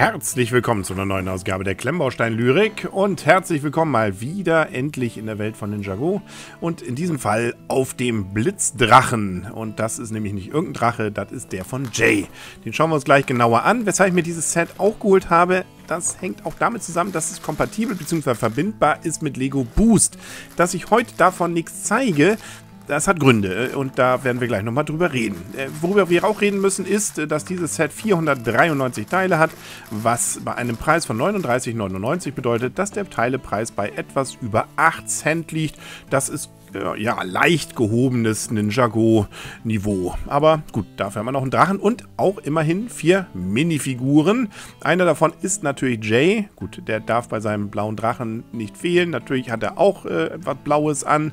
Herzlich willkommen zu einer neuen Ausgabe der Klemmbaustein Lyrik und herzlich willkommen mal wieder endlich in der Welt von Ninjago und in diesem Fall auf dem Blitzdrachen und das ist nämlich nicht irgendein Drache, das ist der von Jay. Den schauen wir uns gleich genauer an, weshalb ich mir dieses Set auch geholt habe. Das hängt auch damit zusammen, dass es kompatibel bzw. verbindbar ist mit Lego Boost. Dass ich heute davon nichts zeige, das hat Gründe äh, und da werden wir gleich nochmal drüber reden. Äh, worüber wir auch reden müssen ist, äh, dass dieses Set 493 Teile hat, was bei einem Preis von 39,99 bedeutet, dass der Teilepreis bei etwas über 8 Cent liegt. Das ist ja, leicht gehobenes Ninjago-Niveau. Aber gut, dafür haben wir noch einen Drachen und auch immerhin vier Minifiguren. Einer davon ist natürlich Jay. Gut, der darf bei seinem blauen Drachen nicht fehlen. Natürlich hat er auch äh, etwas Blaues an.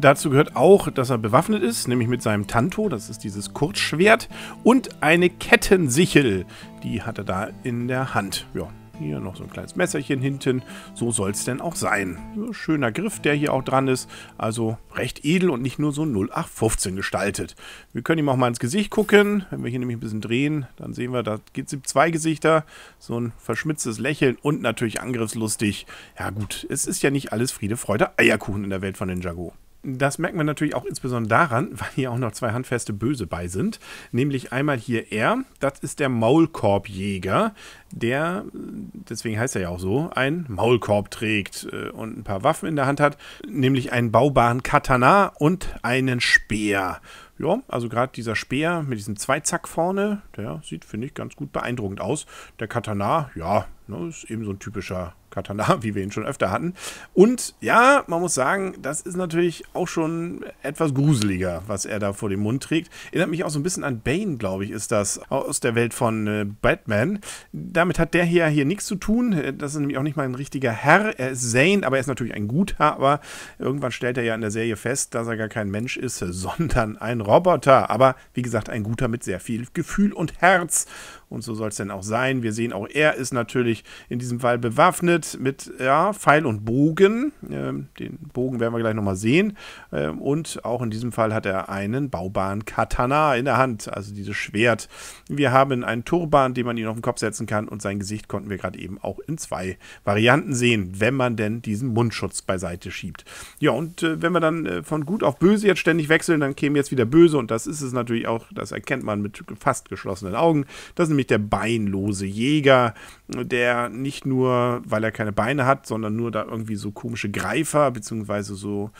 Dazu gehört auch, dass er bewaffnet ist, nämlich mit seinem Tanto, das ist dieses Kurzschwert, und eine Kettensichel, die hat er da in der Hand. Ja, hier noch so ein kleines Messerchen hinten. So soll es denn auch sein. So schöner Griff, der hier auch dran ist. Also recht edel und nicht nur so 0815 gestaltet. Wir können ihm auch mal ins Gesicht gucken. Wenn wir hier nämlich ein bisschen drehen, dann sehen wir, da gibt es zwei Gesichter. So ein verschmitztes Lächeln und natürlich angriffslustig. Ja gut, es ist ja nicht alles Friede, Freude, Eierkuchen in der Welt von Ninjago. Das merkt man natürlich auch insbesondere daran, weil hier auch noch zwei handfeste Böse bei sind. Nämlich einmal hier er, das ist der Maulkorbjäger, der, deswegen heißt er ja auch so, einen Maulkorb trägt äh, und ein paar Waffen in der Hand hat, nämlich einen baubaren Katana und einen Speer. Ja, also gerade dieser Speer mit diesem Zweizack vorne, der sieht, finde ich, ganz gut beeindruckend aus. Der Katana, ja, Ne? Ist eben so ein typischer Katana, wie wir ihn schon öfter hatten. Und ja, man muss sagen, das ist natürlich auch schon etwas gruseliger, was er da vor dem Mund trägt. Erinnert mich auch so ein bisschen an Bane, glaube ich, ist das aus der Welt von äh, Batman. Damit hat der hier, hier nichts zu tun. Das ist nämlich auch nicht mal ein richtiger Herr. Er ist Zane, aber er ist natürlich ein Guthaber. Irgendwann stellt er ja in der Serie fest, dass er gar kein Mensch ist, sondern ein Roboter. Aber wie gesagt, ein Guter mit sehr viel Gefühl und Herz. Und so soll es denn auch sein. Wir sehen auch, er ist natürlich in diesem Fall bewaffnet mit ja, Pfeil und Bogen. Ähm, den Bogen werden wir gleich nochmal sehen. Ähm, und auch in diesem Fall hat er einen baubaren Katana in der Hand, also dieses Schwert. Wir haben einen Turban, den man ihm auf den Kopf setzen kann. Und sein Gesicht konnten wir gerade eben auch in zwei Varianten sehen, wenn man denn diesen Mundschutz beiseite schiebt. Ja, und äh, wenn wir dann äh, von gut auf böse jetzt ständig wechseln, dann käme jetzt wieder böse. Und das ist es natürlich auch, das erkennt man mit fast geschlossenen Augen. Das sind nämlich der beinlose Jäger, der nicht nur, weil er keine Beine hat, sondern nur da irgendwie so komische Greifer beziehungsweise so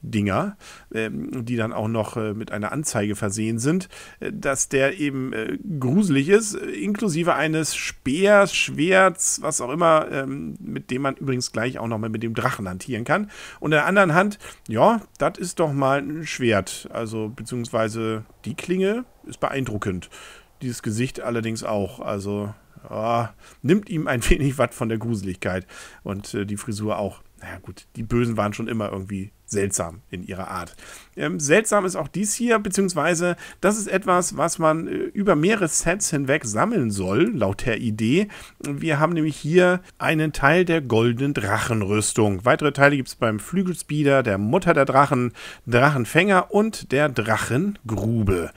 Dinger, ähm, die dann auch noch äh, mit einer Anzeige versehen sind, äh, dass der eben äh, gruselig ist, inklusive eines Speers, Schwerts, was auch immer, ähm, mit dem man übrigens gleich auch nochmal mit dem Drachen hantieren kann. Und in der anderen Hand, ja, das ist doch mal ein Schwert, also beziehungsweise die Klinge ist beeindruckend. Dieses Gesicht allerdings auch. Also oh, nimmt ihm ein wenig was von der Gruseligkeit. Und äh, die Frisur auch. Naja gut, die Bösen waren schon immer irgendwie seltsam in ihrer Art. Ähm, seltsam ist auch dies hier, beziehungsweise das ist etwas, was man äh, über mehrere Sets hinweg sammeln soll, laut der Idee. Wir haben nämlich hier einen Teil der goldenen Drachenrüstung. Weitere Teile gibt es beim Flügelspeeder, der Mutter der Drachen, Drachenfänger und der Drachengrube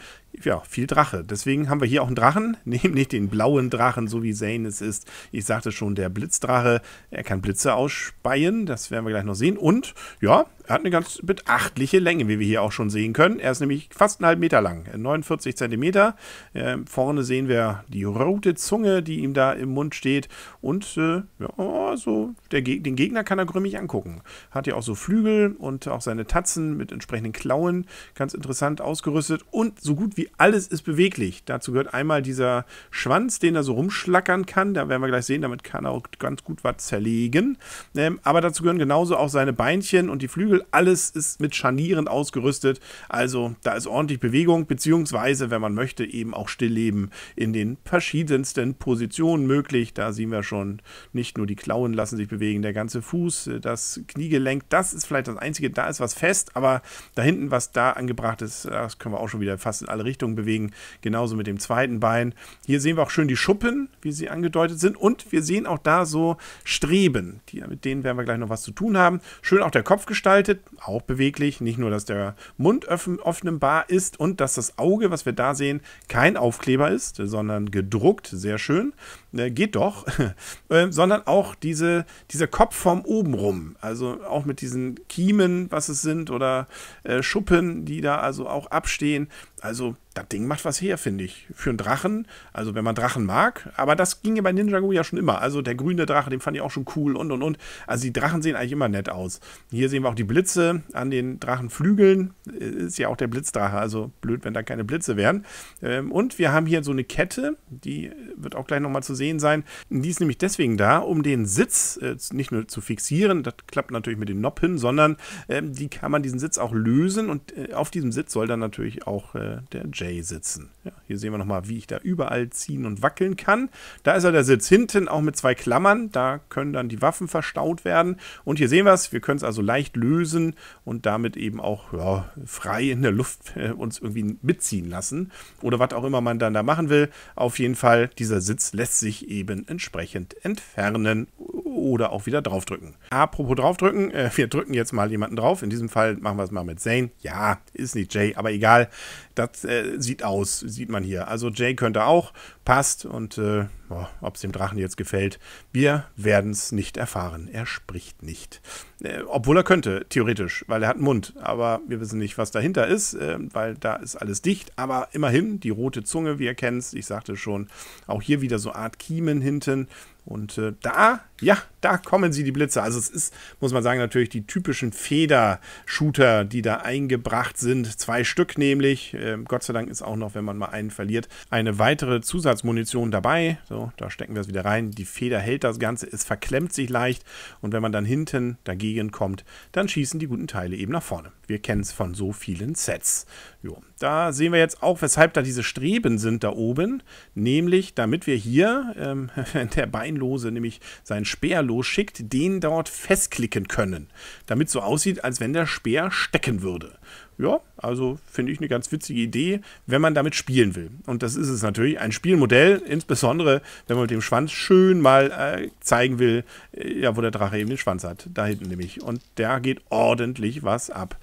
ja, viel Drache. Deswegen haben wir hier auch einen Drachen, nämlich den blauen Drachen, so wie Zane es ist. Ich sagte schon, der Blitzdrache, er kann Blitze ausspeien, das werden wir gleich noch sehen. Und ja, er hat eine ganz beachtliche Länge, wie wir hier auch schon sehen können. Er ist nämlich fast einen halben Meter lang, 49 Zentimeter. Äh, vorne sehen wir die rote Zunge, die ihm da im Mund steht. Und äh, ja, so der, den Gegner kann er grimmig angucken. Hat ja auch so Flügel und auch seine Tatzen mit entsprechenden Klauen. Ganz interessant ausgerüstet. Und so gut wie alles ist beweglich. Dazu gehört einmal dieser Schwanz, den er so rumschlackern kann. Da werden wir gleich sehen, damit kann er auch ganz gut was zerlegen. Ähm, aber dazu gehören genauso auch seine Beinchen und die Flügel Flügel, alles ist mit Scharnieren ausgerüstet. Also da ist ordentlich Bewegung, beziehungsweise, wenn man möchte, eben auch Stillleben in den verschiedensten Positionen möglich. Da sehen wir schon, nicht nur die Klauen lassen sich bewegen, der ganze Fuß, äh, das Kniegelenk, das ist vielleicht das Einzige, da ist was fest, aber da hinten, was da angebracht ist, das können wir auch schon wieder fast in alle Richtungen bewegen. Genauso mit dem zweiten Bein. Hier sehen wir auch schön die Schuppen, wie sie angedeutet sind. Und wir sehen auch da so Streben. Die, mit denen werden wir gleich noch was zu tun haben. Schön auch der Kopf gestaltet gestaltet, auch beweglich. Nicht nur, dass der Mund offenbar ist und dass das Auge, was wir da sehen, kein Aufkleber ist, sondern gedruckt, sehr schön. Ne, geht doch, ähm, sondern auch diese, dieser Kopf oben rum. Also auch mit diesen Kiemen, was es sind, oder äh, Schuppen, die da also auch abstehen. Also das Ding macht was her, finde ich. Für einen Drachen, also wenn man Drachen mag. Aber das ging ja bei Ninjago ja schon immer. Also der grüne Drache, den fand ich auch schon cool und und und. Also die Drachen sehen eigentlich immer nett aus. Hier sehen wir auch die Blitze an den Drachenflügeln. Äh, ist ja auch der Blitzdrache. Also blöd, wenn da keine Blitze wären. Ähm, und wir haben hier so eine Kette, die wird auch gleich nochmal zu sehen sehen sein. Die ist nämlich deswegen da, um den Sitz äh, nicht nur zu fixieren, das klappt natürlich mit dem Noppen, sondern äh, die kann man diesen Sitz auch lösen und äh, auf diesem Sitz soll dann natürlich auch äh, der Jay sitzen. Ja, hier sehen wir nochmal, wie ich da überall ziehen und wackeln kann. Da ist ja der Sitz hinten auch mit zwei Klammern, da können dann die Waffen verstaut werden und hier sehen wir es, wir können es also leicht lösen und damit eben auch ja, frei in der Luft äh, uns irgendwie mitziehen lassen oder was auch immer man dann da machen will. Auf jeden Fall, dieser Sitz lässt sich sich eben entsprechend entfernen oder auch wieder draufdrücken. Apropos draufdrücken, äh, wir drücken jetzt mal jemanden drauf. In diesem Fall machen wir es mal mit Zane. Ja, ist nicht Jay, aber egal. Das äh, sieht aus, sieht man hier. Also Jay könnte auch, passt und äh, Oh, Ob es dem Drachen jetzt gefällt, wir werden es nicht erfahren. Er spricht nicht. Äh, obwohl er könnte, theoretisch, weil er hat einen Mund. Aber wir wissen nicht, was dahinter ist, äh, weil da ist alles dicht. Aber immerhin, die rote Zunge, wie ihr kennt, ich sagte schon, auch hier wieder so Art Kiemen hinten. Und äh, da, ja, da kommen sie, die Blitze. Also es ist, muss man sagen, natürlich die typischen Federshooter, die da eingebracht sind. Zwei Stück nämlich. Ähm, Gott sei Dank ist auch noch, wenn man mal einen verliert, eine weitere Zusatzmunition dabei. So also, da stecken wir es wieder rein. Die Feder hält das Ganze, es verklemmt sich leicht und wenn man dann hinten dagegen kommt, dann schießen die guten Teile eben nach vorne. Wir kennen es von so vielen Sets. Jo, da sehen wir jetzt auch, weshalb da diese Streben sind da oben. Nämlich, damit wir hier, ähm, der Beinlose nämlich seinen Speer losschickt, den dort festklicken können. Damit so aussieht, als wenn der Speer stecken würde. Ja, also finde ich eine ganz witzige Idee, wenn man damit spielen will. Und das ist es natürlich, ein Spielmodell, insbesondere wenn man mit dem Schwanz schön mal äh, zeigen will, äh, ja, wo der Drache eben den Schwanz hat. Da hinten nämlich. Und da geht ordentlich was ab.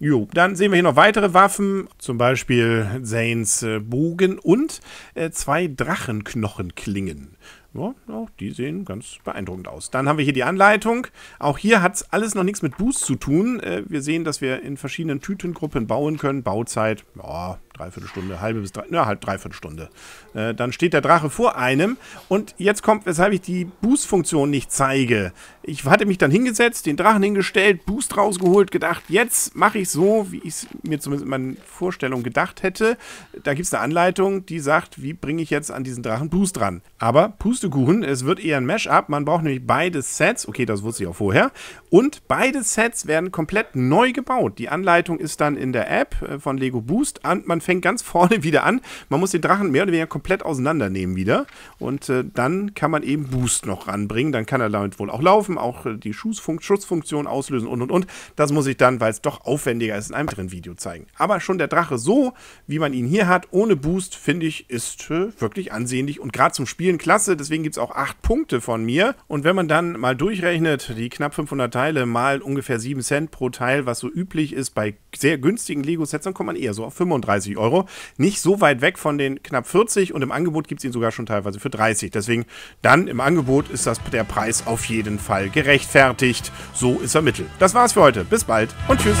Jo, dann sehen wir hier noch weitere Waffen zum Beispiel Zanes äh, Bogen und äh, zwei Drachenknochenklingen. Ja, auch die sehen ganz beeindruckend aus. Dann haben wir hier die Anleitung. Auch hier hat es alles noch nichts mit Boost zu tun. Äh, wir sehen, dass wir in verschiedenen Tütengruppen bauen können. Bauzeit, ja, dreiviertel Stunde, halbe bis drei, na, halb dreiviertel Stunde. Äh, dann steht der Drache vor einem und jetzt kommt, weshalb ich die Boost-Funktion nicht zeige. Ich hatte mich dann hingesetzt, den Drachen hingestellt, Boost rausgeholt, gedacht, jetzt mache ich so, wie ich es mir zumindest in meinen Vorstellungen gedacht hätte. Da gibt es eine Anleitung, die sagt, wie bringe ich jetzt an diesen Drachen Boost dran. Aber Pustekuchen, es wird eher ein Mash-up, man braucht nämlich beide Sets, okay, das wusste ich auch vorher, und beide Sets werden komplett neu gebaut. Die Anleitung ist dann in der App äh, von Lego Boost und man fängt fängt ganz vorne wieder an. Man muss den Drachen mehr oder weniger komplett auseinandernehmen wieder. Und äh, dann kann man eben Boost noch ranbringen. Dann kann er damit wohl auch laufen, auch äh, die Schussfunk Schussfunktion auslösen und und und. Das muss ich dann, weil es doch aufwendiger ist, in einem anderen Video zeigen. Aber schon der Drache so, wie man ihn hier hat, ohne Boost, finde ich, ist äh, wirklich ansehnlich und gerade zum Spielen klasse. Deswegen gibt es auch acht Punkte von mir. Und wenn man dann mal durchrechnet, die knapp 500 Teile mal ungefähr 7 Cent pro Teil, was so üblich ist bei sehr günstigen Lego-Sets, dann kommt man eher so auf 35 Euro. Nicht so weit weg von den knapp 40 und im Angebot gibt es ihn sogar schon teilweise für 30. Deswegen dann im Angebot ist das der Preis auf jeden Fall gerechtfertigt. So ist er Mittel. Das war's für heute. Bis bald und tschüss.